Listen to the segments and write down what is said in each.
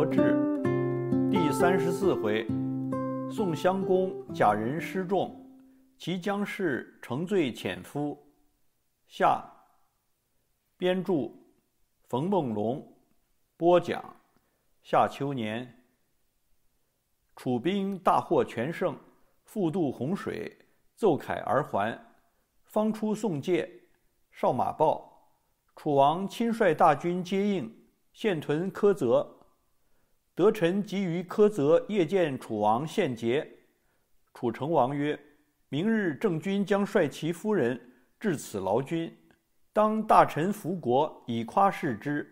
《国志》第三十四回：宋襄公假人失众，其将士乘醉潜夫。下编著：冯梦龙播讲。夏秋年。楚兵大获全胜，复渡洪水，奏凯而还。方出宋界，少马报：楚王亲率大军接应，现屯苛责。德臣即于苛责，谒见楚王献捷，楚成王曰：“明日郑君将率其夫人至此劳君，当大臣服国以夸示之。”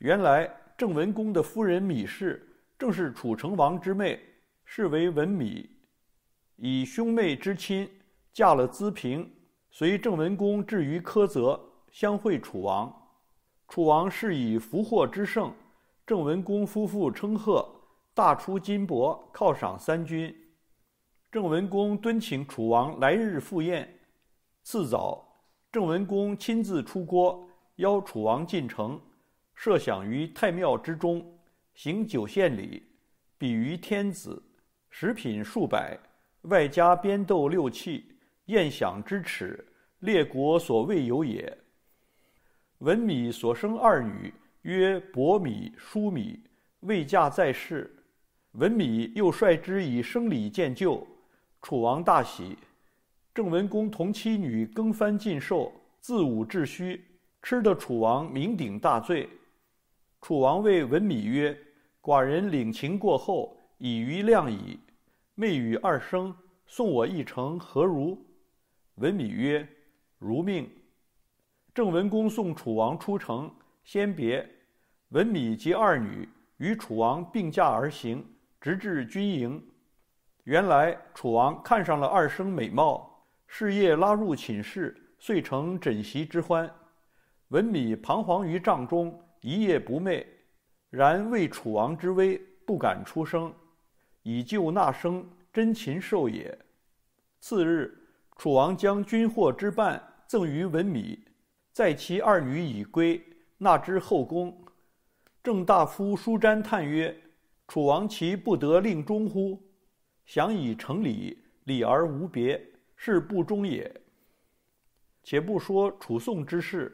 原来郑文公的夫人芈氏正是楚成王之妹，是为文芈，以兄妹之亲嫁了资平，随郑文公至于苛责，相会楚王。楚王是以福祸之盛。郑文公夫妇称贺，大出金帛犒赏三军。郑文公敦请楚王来日赴宴。次早，郑文公亲自出郭，邀楚王进城，设享于太庙之中，行九献礼，比于天子，食品数百，外加编斗六器，宴享之耻，列国所未有也。文米所生二女。曰伯米叔米未嫁在世，文米又率之以生礼见旧，楚王大喜。郑文公同妻女更番禁寿，自午至虚，吃得楚王酩酊大醉。楚王谓文米曰：“寡人领情过后，已于量矣。昧与二生送我一程，何如？”文米曰：“如命。”郑文公送楚王出城，先别。文米及二女与楚王并驾而行，直至军营。原来楚王看上了二生美貌，事业拉入寝室，遂成枕席之欢。文米彷徨于帐中，一夜不寐，然为楚王之威，不敢出声，以救那生真禽兽也。次日，楚王将军货之半赠于文米，在其二女已归，纳之后宫。郑大夫舒詹叹曰：“楚王其不得令忠乎？想以成礼，礼而无别，是不忠也。且不说楚宋之事，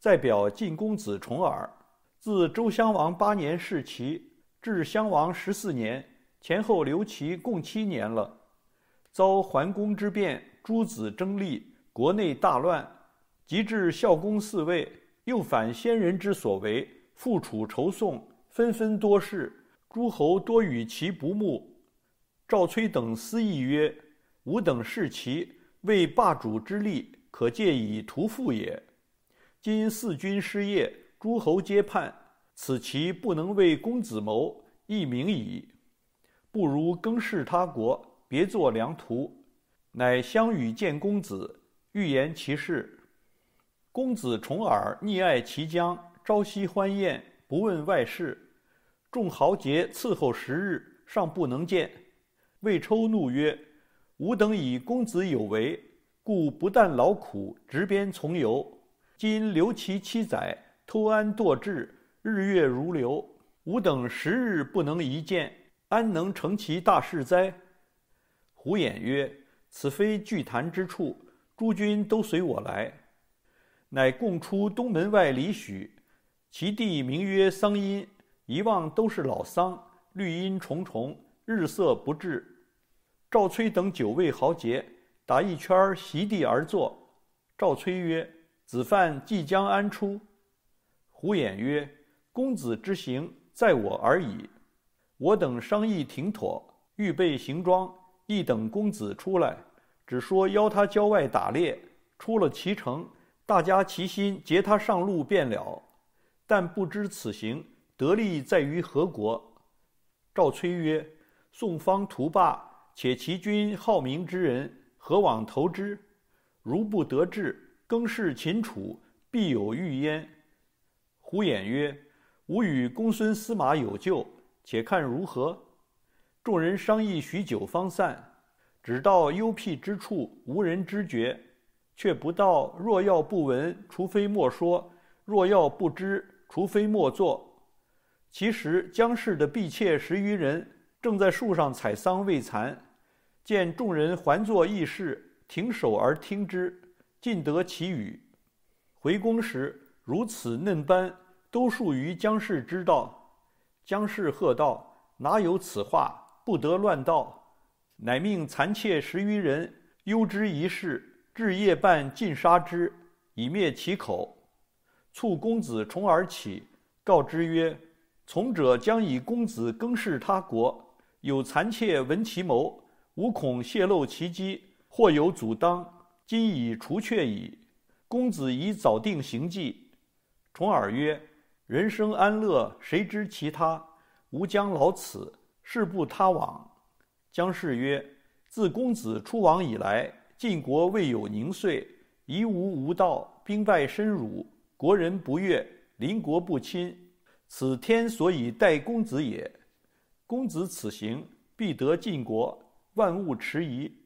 再表晋公子重耳。自周襄王八年弑齐，至襄王十四年，前后留齐共七年了。遭桓公之变，诸子争立，国内大乱，及至孝公嗣位，又反先人之所为。”复楚仇宋，纷纷多事，诸侯多与其不睦。赵、崔等私议曰：“吾等视齐，为霸主之利，可借以图富也。今四军失业，诸侯皆叛，此其不能为公子谋，亦明矣。不如更事他国，别作良图。”乃相与见公子，欲言其事。公子重耳溺爱其将。朝夕欢宴，不问外事。众豪杰伺候十日，尚不能见。魏抽怒曰：“吾等以公子有为，故不但劳苦，执鞭从游。今留其七载，偷安堕志，日月如流。吾等十日不能一见，安能成其大事哉？”胡衍曰：“此非聚谈之处，诸君都随我来。”乃共出东门外里许。其地名曰桑阴，一望都是老桑，绿荫重重，日色不至。赵崔等九位豪杰打一圈儿，席地而坐。赵崔曰：“子犯即将安出？”胡衍曰：“公子之行，在我而已。我等商议停妥，预备行装，亦等公子出来，只说邀他郊外打猎。出了齐城，大家齐心结他上路，便了。”但不知此行得利在于何国？赵崔曰：“宋方图霸，且其君好名之人，何往投之？如不得志，更是秦楚，必有欲焉。”胡衍曰：“吾与公孙司马有旧，且看如何。”众人商议许久，方散。只到幽僻之处，无人知觉，却不到若要不闻，除非莫说；若要不知。除非莫作。其实姜氏的婢妾十余人正在树上采桑喂蚕，见众人环坐议事，停手而听之，尽得其语。回宫时如此嫩般，都属于姜氏之道。姜氏喝道：“哪有此话？不得乱道！”乃命残妾十余人忧之一事，至夜半尽杀之，以灭其口。促公子重耳起，告之曰：“从者将以公子更仕他国。有残妾闻其谋，无恐泄漏其机，或有阻当。今已除却矣。公子宜早定行迹。”重耳曰：“人生安乐，谁知其他？吾将老此，事不他往。”姜士曰：“自公子出亡以来，晋国未有宁岁，夷吾无道，兵败身辱。”国人不悦，邻国不亲，此天所以待公子也。公子此行必得晋国，万物迟疑。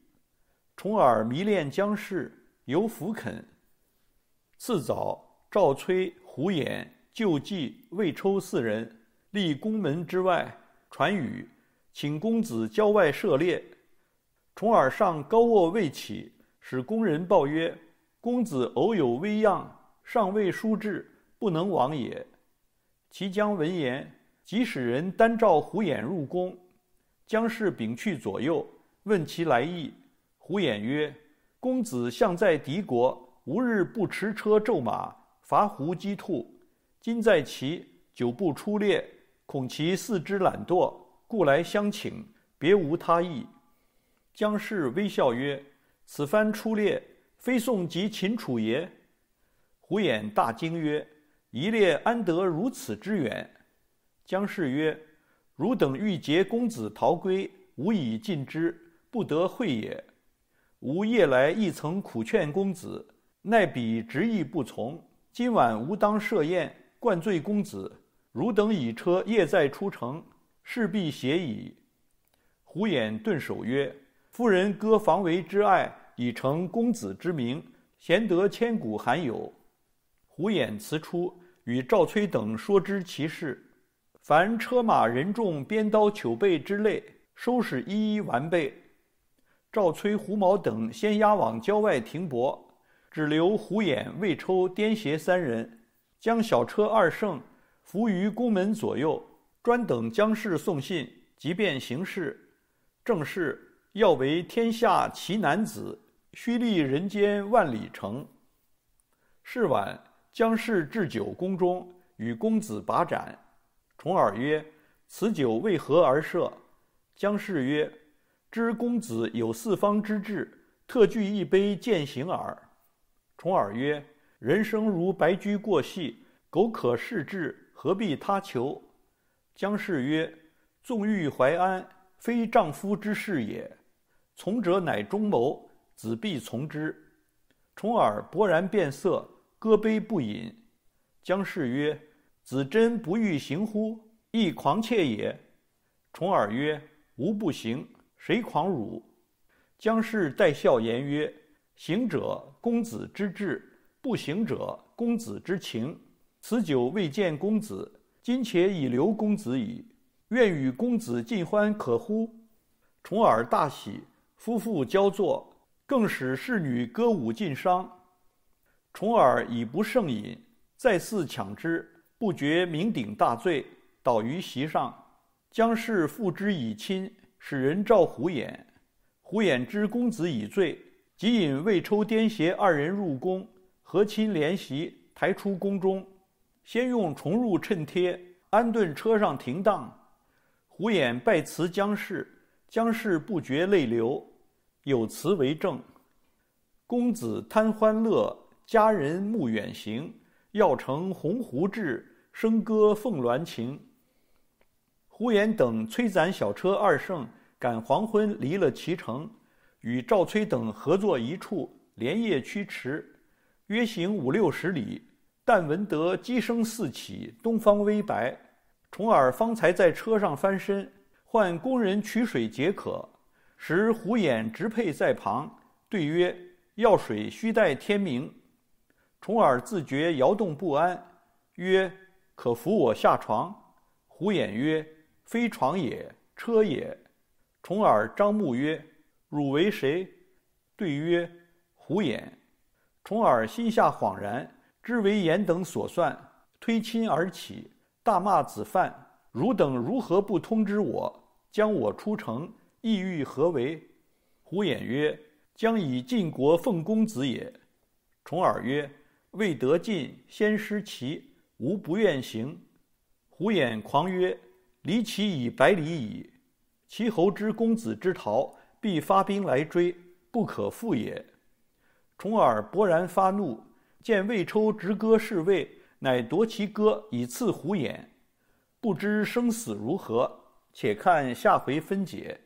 重耳迷恋将士，由辅肯次早，赵崔胡衍救祭魏抽四人立宫门之外，传语，请公子郊外射猎。重耳上高卧未起，使工人报曰：“公子偶有微恙。”尚未书至，不能往也。其将闻言，即使人单召胡衍入宫。姜氏屏去左右，问其来意。胡衍曰：“公子向在敌国，无日不驰车骤马，伐胡击兔。今在齐，久不出猎，恐其四肢懒惰，故来相请，别无他意。”姜氏微笑曰：“此番出猎，非送及秦楚也。”胡衍大惊曰：“一列安得如此之远？”姜氏曰：“汝等欲劫公子逃归，吾以尽之，不得会也。吾夜来亦曾苦劝公子，奈彼执意不从。今晚吾当设宴灌醉公子，汝等以车夜再出城，势必携矣。”胡衍顿首曰：“夫人割防为之爱，以成公子之名，贤德千古罕有。”胡衍辞出，与赵崔等说之其事。凡车马人众、鞭刀糗备之类，收拾一一完备。赵崔、胡毛等先押往郊外停泊，只留胡衍、魏抽、颠斜三人，将小车二乘伏于宫门左右，专等将士送信，即便行事。正是要为天下奇男子，须立人间万里城。是晚。将氏置酒宫中，与公子把盏。重耳曰：“此酒为何而设？”将氏曰：“知公子有四方之志，特具一杯饯行耳。”重耳曰：“人生如白驹过隙，苟可视之，何必他求？”将氏曰：“纵欲怀安，非丈夫之事也。从者乃中谋，子必从之。”重耳勃然变色。歌悲不饮，姜氏曰：“子真不欲行乎？亦狂怯也。”重耳曰：“吾不行，谁狂辱？”姜氏带笑言曰：“行者，公子之志；不行者，公子之情。此酒未见公子，今且以留公子矣。愿与公子尽欢，可乎？”重耳大喜，夫妇交坐，更使侍女歌舞尽觞。重耳已不胜饮，再次抢之，不觉酩酊大醉，倒于席上。姜氏复之以亲，使人召虎眼。虎眼知公子已醉，即引魏抽、颠斜二人入宫，和亲联席，抬出宫中。先用重入衬贴，安顿车上停当。虎眼拜辞姜氏，姜氏不觉泪流，有词为证。公子贪欢乐。佳人慕远行，要乘鸿鹄志，笙歌凤鸾情。胡延等催攒小车，二圣赶黄昏离了齐城，与赵崔等合作一处，连夜驱驰，约行五六十里，但闻得鸡声四起，东方微白。重耳方才在车上翻身，唤工人取水解渴，时胡衍直配在旁，对曰：“要水须待天明。”重耳自觉摇动不安，曰：“可扶我下床。”胡衍曰：“非床也，车也。”重耳张目曰：“汝为谁？”对曰：“胡衍。”重耳心下恍然，知为衍等所算，推亲而起，大骂子犯：“汝等如何不通知我，将我出城？意欲何为？”胡衍曰：“将以晋国奉公子也。”重耳曰：未得进，先失齐。吾不愿行。虎眼狂曰：“离其以百里矣，齐侯之公子之逃，必发兵来追，不可复也。”重耳勃然发怒，见魏抽执戈侍卫，乃夺其戈以刺虎眼，不知生死如何，且看下回分解。